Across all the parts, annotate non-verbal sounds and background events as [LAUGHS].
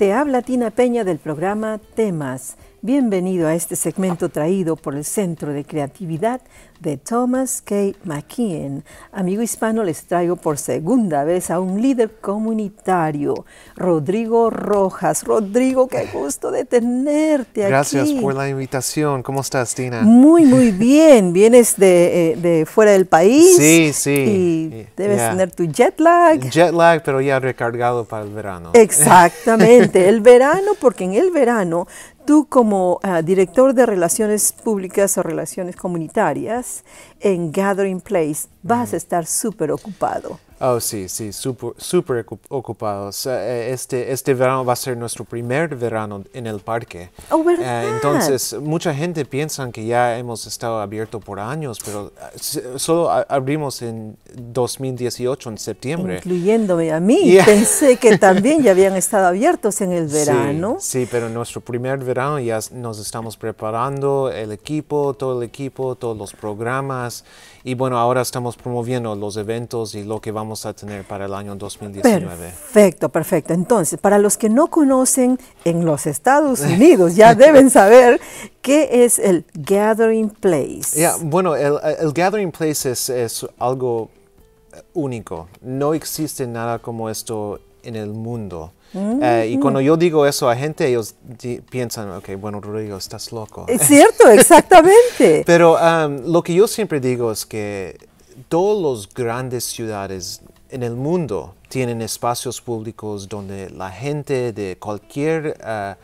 Te habla Tina Peña del programa Temas Bienvenido a este segmento traído por el Centro de Creatividad de Thomas K. McKeon. Amigo hispano, les traigo por segunda vez a un líder comunitario, Rodrigo Rojas. Rodrigo, qué gusto de tenerte aquí. Gracias por la invitación. ¿Cómo estás, Tina? Muy, muy [LAUGHS] bien. Vienes eh, de, fuera del país. Sí, sí. Y eh, debes tener tu jet lag. Jet lag, pero ya recargado para el verano. Exactamente. [LAUGHS] El verano, porque en el verano tú como ah, director de relaciones públicas o relaciones comunitarias en Gathering Place vas a estar súper ocupado. Oh, sí, sí, súper super ocupados. Eh, este, este verano va a ser nuestro primer verano en el parque. Oh, ¿verdad? Eh, entonces, mucha gente piensa que ya hemos estado abierto por años, pero ah, solo abrimos en 2018, en septiembre. Incluyéndome a mí, pensé que [LAUGHS] también ya habían estado abiertos en el verano. Sí, sí, pero nuestro primer verano ya nos estamos preparando, el equipo, todo el equipo, todos los programas. Y bueno, ahora estamos promoviendo los eventos y lo que vamos a tener para el año 2019. Perfecto, perfecto. Entonces, para los que no conocen en los Estados [LAUGHS] Unidos, ya deben [LAUGHS] saber qué es el Gathering Place. Ya, bueno, el, Gathering Place es, algo único. No existe nada como esto en el mundo. Eh, y cuando mm. yo digo eso a gente, ellos piensan, ok, bueno, Rodrigo, estás loco. Es cierto, [LAUGHS] exactamente. Pero um, lo que yo siempre digo es que todas las grandes ciudades en el mundo tienen espacios públicos donde la gente de cualquier, eh,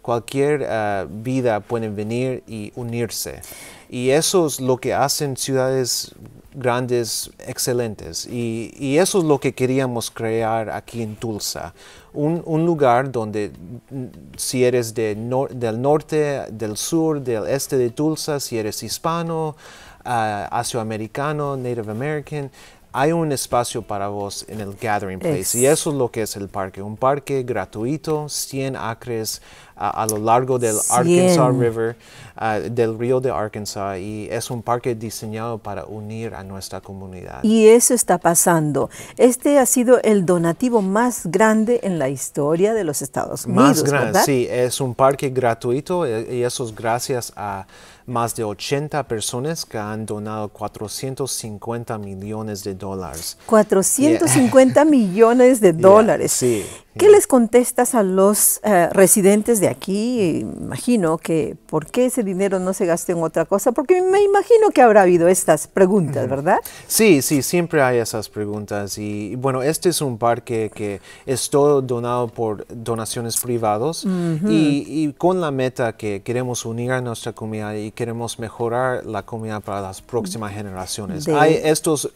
cualquier eh, vida pueden venir y unirse. Y eso es lo que hacen ciudades grandes, excelentes. Y, eso es lo que queríamos crear aquí en Tulsa. Un, lugar donde mm, si eres del norte, del sur, del este de Tulsa, si eres hispano, uh, asioamericano, Native American, hay un espacio para vos en el Gathering Place. Y eso es lo que es el parque, un parque gratuito, 100 acres a, lo largo del Arkansas River, del río de Arkansas, y es un parque diseñado para unir a nuestra comunidad. Y eso está pasando. Este ha sido el donativo más grande en la historia de los Estados Unidos. Más grande, sí, es un parque gratuito e, y eso es gracias a más de 80 personas que han donado 450 millones de dólares. 450 [LAUGHS] millones de [LAUGHS] dólares. sí. ¿Qué les contestas a los eh, residentes de aquí? Imagino que por qué ese dinero no se gasta en otra cosa, porque me imagino que habrá habido estas preguntas, ¿verdad? Sí, sí, siempre hay esas preguntas. Y bueno, este es un parque que es todo donado por donaciones privados y, con la meta que queremos unir a nuestra comunidad y queremos mejorar la comunidad para las próximas mm. generaciones. Hay estos,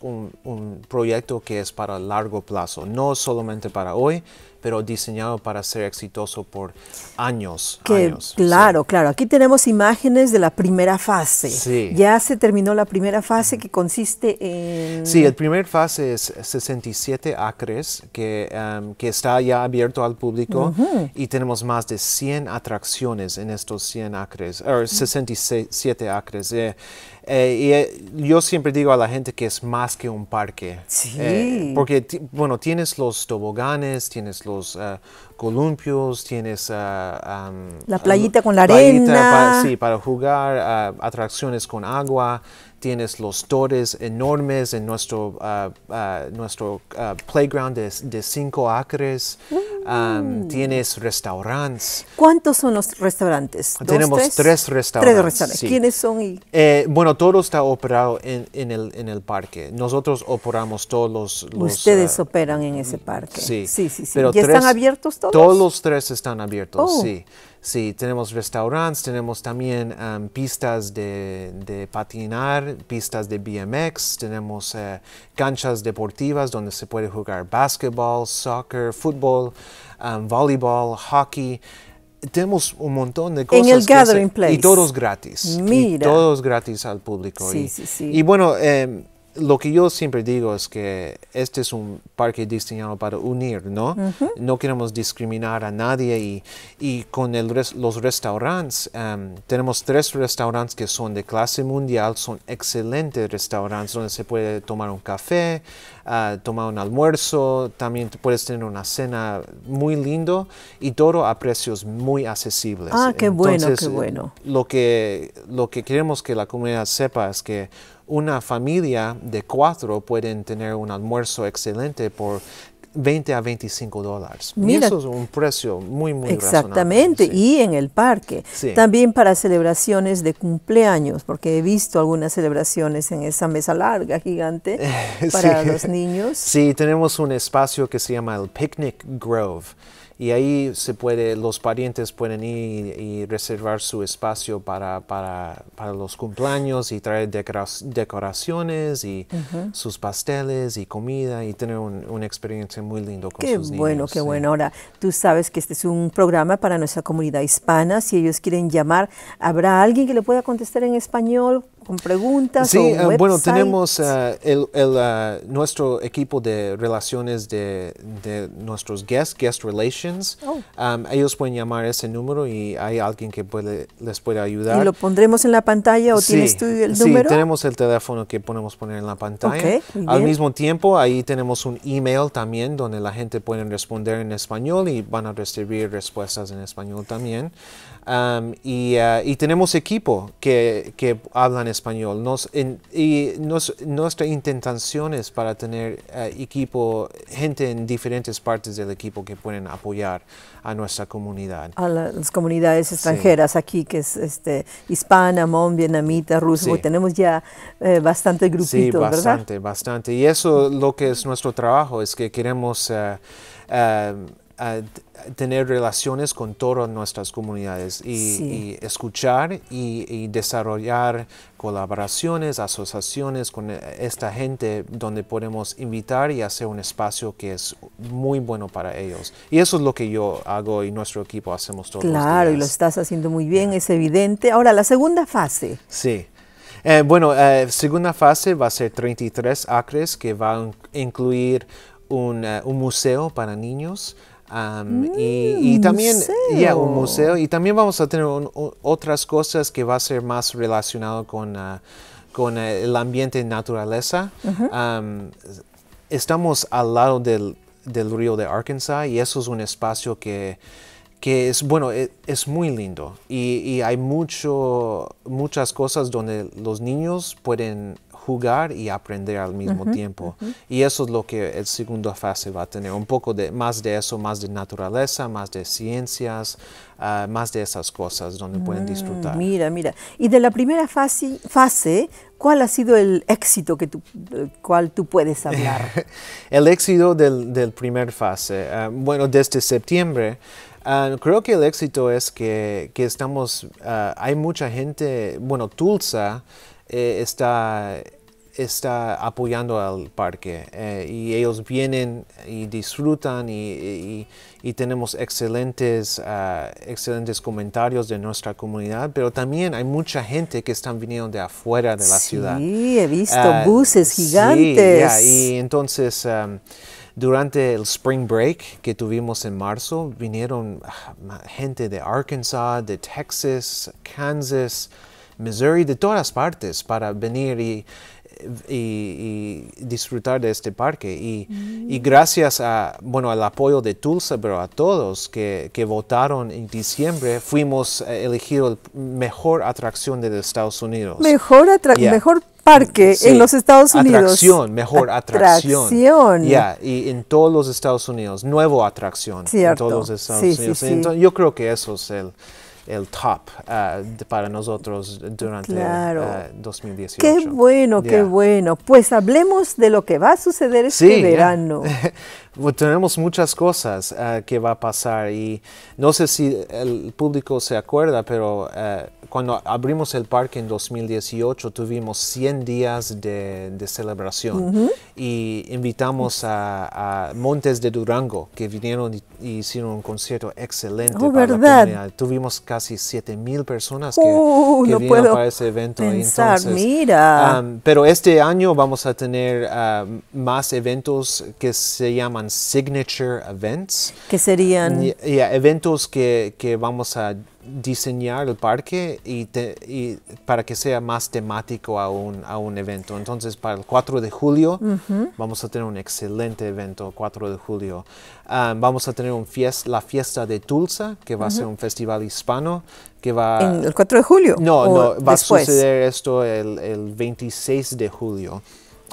un proyecto que es para largo plazo, no solamente para hoy Okay. pero diseñado para ser exitoso por años. Que, claro, claro. Aquí tenemos imágenes de la primera fase. Sí. Ya se terminó la primera fase que consiste en... Sí, el primer fase es 67 acres que, em, que está ya abierto al público y tenemos más de 100 atracciones en estos 100 acres, o er, 67 acres. Eh, eh, y eh, yo siempre digo a la gente que es más que un parque. Sí. porque, bueno, tienes los toboganes, tienes los los ah, columpios, tienes ah, la playita con la arena. Para, para jugar, ah, atracciones con agua, tienes los torres enormes en nuestro, nuestro playground de, cinco acres. Uh. Mm. tienes restaurantes. ¿Cuántos son los restaurantes? Tenemos tres, restaurantes. Tres restaurantes. ¿Quiénes son? Eh, bueno, todo está operado en, el, parque. Nosotros operamos todos los... Ustedes eh, operan en ese parque. Sí, sí, sí. están abiertos todos? Todos los tres están abiertos, oh. sí. Sí, tenemos restaurantes, tenemos también em, pistas de, patinar, pistas de BMX, tenemos eh, canchas deportivas donde se puede jugar basketball, soccer, fútbol, um, voleibol, hockey. Tenemos un montón de cosas. En el Gathering Place. Y todos gratis. Mira. todos gratis al público. y, Y bueno, em, lo que yo siempre digo es que este es un parque diseñado para unir, ¿no? No queremos discriminar a nadie y, con el los restaurantes, em, tenemos tres restaurantes que son de clase mundial, son excelentes restaurantes donde se puede tomar un café, ah, tomar un almuerzo, también puedes tener una cena muy lindo y todo a precios muy accesibles. Ah, qué bueno, qué bueno. Lo que, lo que queremos que la comunidad sepa es que una familia de cuatro pueden tener un almuerzo excelente por 20 a 25 dólares. eso es un precio muy, muy Exactamente, y en el parque. También para celebraciones de cumpleaños, porque he visto algunas celebraciones en esa mesa larga, gigante, [LAUGHS] para los niños. Sí, tenemos un espacio que se llama el Picnic Grove y ahí se puede, los parientes pueden ir y reservar su espacio para, para, para los cumpleaños y traer decoraciones y sus pasteles y comida y tener una experiencia muy lindo con sus niños. Qué bueno, qué bueno. Ahora, tú sabes que este es un programa para nuestra comunidad hispana. Si ellos quieren llamar, ¿habrá alguien que le pueda contestar en español? con preguntas. Sí, o ah, bueno, tenemos ah, el, ah, nuestro equipo de relaciones de, de, nuestros guests, guest relations. Oh. ellos pueden llamar ese número y hay alguien que puede, les puede ayudar. ¿Y lo pondremos en la pantalla o tienes tú el número? Sí, tenemos el teléfono que podemos poner en la pantalla. Al mismo tiempo, ahí tenemos un email también donde la gente puede responder en español y van a recibir respuestas en español también. y, y, tenemos equipo que, que hablan español. Nos, en, y nos, nuestra intención es para tener eh, equipo, gente en diferentes partes del equipo que pueden apoyar a nuestra comunidad. A las comunidades extranjeras aquí, que es este, hispana, mon, vietnamita, ruso, tenemos ya eh, bastante ¿verdad? sí, bastante, bastante. Y eso lo que es nuestro trabajo, es que queremos... Eh, tener relaciones con todas nuestras comunidades y, escuchar y, desarrollar colaboraciones, asociaciones con esta gente donde podemos invitar y hacer un espacio que es muy bueno para ellos. Y eso es lo que yo hago y nuestro equipo hacemos todos claro, los días. Claro, y lo estás haciendo muy bien, es evidente. Ahora, la segunda fase. Sí. Eh, bueno, la eh, segunda fase va a ser 33 acres que va a incluir un, eh, un museo para niños, Mm, y, también, museo. Y también vamos a tener otras cosas que va a ser más relacionado con, ah, con eh, el ambiente y naturaleza. estamos al lado del, río de Arkansas y eso es un espacio que, es, bueno, e, muy lindo. Y, hay mucho, muchas cosas donde los niños pueden jugar y aprender al mismo tiempo. Y eso es lo que el segundo fase va a tener, un poco de, más de eso, más de naturaleza, más de ciencias, ah, más de esas cosas donde pueden mm, disfrutar. Mira, mira. Y de la primera fase, ¿Cuál ha sido el éxito que tú, del cual tú puedes [LAUGHS] hablar? el éxito del, del primer fase. Ah, bueno, desde septiembre, ah, creo que el éxito es que, que estamos, hay mucha gente, bueno, Tulsa, eh, está, está apoyando al parque eh, y ellos vienen y disfrutan y, tenemos excelentes, ah, excelentes comentarios de nuestra comunidad, pero también hay mucha gente que están viniendo de afuera de la ciudad. Sí, he visto ah, buses gigantes. Sí, y entonces... Ah, durante el spring break que tuvimos en marzo, vinieron gente de Arkansas, de Texas, Kansas, Missouri, de todas partes, para venir y, disfrutar de este parque. Y, mm. gracias a, bueno, al apoyo de Tulsa, pero a todos que, votaron en diciembre, fuimos eh, elegido elegidos mejor atracción de Estados Unidos. Mejor, mejor parque en los Estados Unidos. Atracción, mejor atracción. Ya, y en todos los Estados Unidos, nuevo atracción Cierto. en todos los Estados Unidos. yo creo que eso es el el top eh, para nosotros durante el eh, 2018. Qué bueno, qué bueno. Pues hablemos de lo que va a suceder este verano. [LAUGHS] Pues tenemos muchas cosas eh, que va a pasar y no sé si el público se acuerda, pero cuando abrimos el parque en 2018 tuvimos 100 días de, celebración y invitamos a, Montes de Durango que vinieron y, hicieron un concierto excelente oh, ¿verdad? Tuvimos casi mil personas que, vinieron puedo para ese evento. Entonces, um, pero este año vamos a tener uh, más eventos que se llaman Signature Events. Que serían... Uh, eventos que, que vamos a diseñar el parque y, para que sea más temático a un, a un evento. Entonces, para el 4 de julio vamos a tener un excelente evento, 4 de julio. Ah, vamos a tener un fiest, la fiesta de Tulsa, que va a ser un festival hispano. Que va, ¿En ¿El 4 de julio? No, no va a suceder esto el, el 26 de julio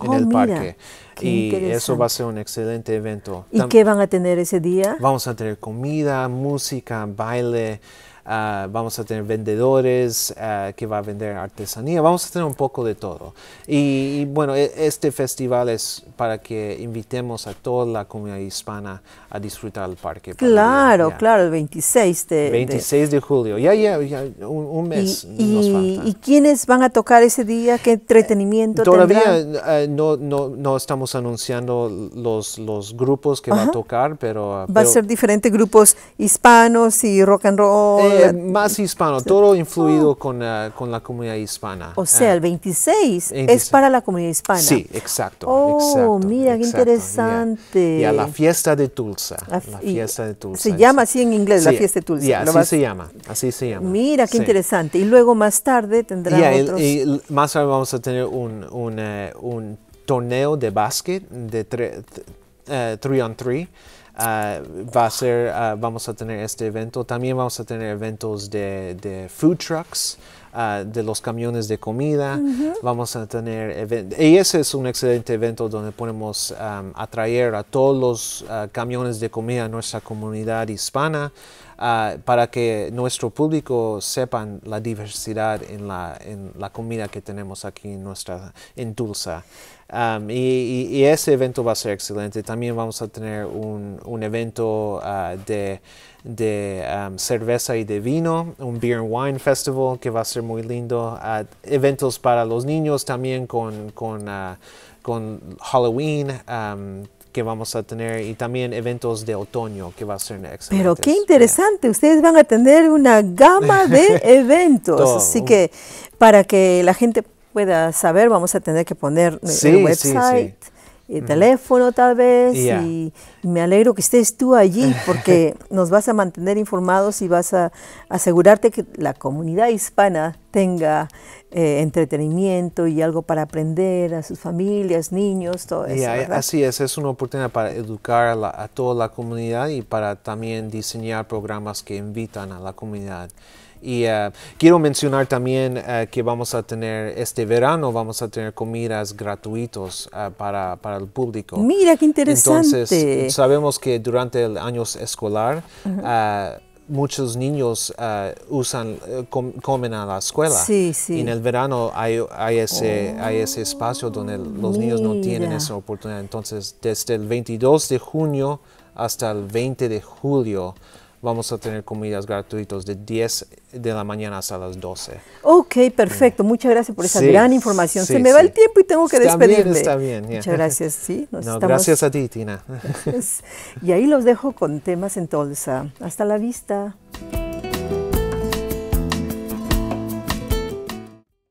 en ah, el parque. y eso va a ser un excelente evento. ¿Y qué van a tener ese día? Vamos a tener comida, música, baile. Ah, vamos a tener vendedores ah, que va a vender artesanía, vamos a tener un poco de todo. Y, bueno, e, este festival es para que invitemos a toda la comunidad hispana a disfrutar el parque. Claro, claro, el 26 de... 26 de, julio, ya, ya, un, mes y, nos quiénes van a tocar ese día? ¿Qué entretenimiento? todavía ah, no, no, no, estamos anunciando los, los grupos que van va a tocar, pero... Va a ser diferentes grupos hispanos y rock and roll más hispano, todo influido con, con, la comunidad hispana. O sea, el 26, ah. es para la comunidad hispana. Sí, exacto. Oh, mira, qué interesante. Y a la fiesta de Tulsa. La, fiesta de Tulsa. Se llama así en inglés, la fiesta de Tulsa. Sí, así se llama, así se llama. Mira, qué interesante. Y luego más tarde tendremos otros... Y, más tarde vamos a tener un, un, eh, un torneo de básquet de 3 eh, on 3 Ah, va a ser, ah, vamos a tener este evento. También vamos a tener eventos de, food trucks. Ah, de los camiones de comida. Vamos a tener y ese es un excelente evento donde podemos atraer a todos los camiones de comida a nuestra comunidad hispana. para que nuestro público sepan la diversidad en la, en la comida que tenemos aquí en nuestra en Tulsa. Um, y, ese evento va a ser excelente. También vamos a tener un, evento uh, de, um, cerveza y de vino, un Beer and Wine Festival que va a ser muy lindo. Uh, eventos para los niños también con, con, uh, Halloween. Um, que vamos a tener y también eventos de otoño que va a ser excelente. Pero qué interesante, ustedes van a tener una gama de [LAUGHS] eventos, así que para que la gente pueda saber, vamos a tener que poner eh, el website. El teléfono tal vez y, me alegro que estés tú allí [LAUGHS] porque nos vas a mantener informados y vas a asegurarte que la comunidad hispana tenga eh, entretenimiento y algo para aprender a sus familias, niños, todo eso. así es, es una oportunidad para educar a toda la comunidad y para también diseñar programas que invitan a la comunidad. Y eh, quiero mencionar también eh, que vamos a tener, este verano vamos a tener comidas gratuitos eh, para, el público. Mira, qué interesante. Entonces, sabemos que durante el año escolar, muchos niños usan comen a la escuela. Sí, sí. Y en el verano hay, ese, ese espacio donde los niños no tienen esa oportunidad. Entonces, desde el 22 de junio hasta el 20 de julio, vamos a tener comidas gratuitas de 10 de la mañana hasta las 12. Ok, perfecto. Mm. Muchas gracias por esa gran información. Se me va el tiempo y tengo que está Bien, está bien. Muchas gracias. [LAUGHS] Gracias a ti, Tina. [LAUGHS] Y ahí los dejo con temas en entonces. Hasta la vista.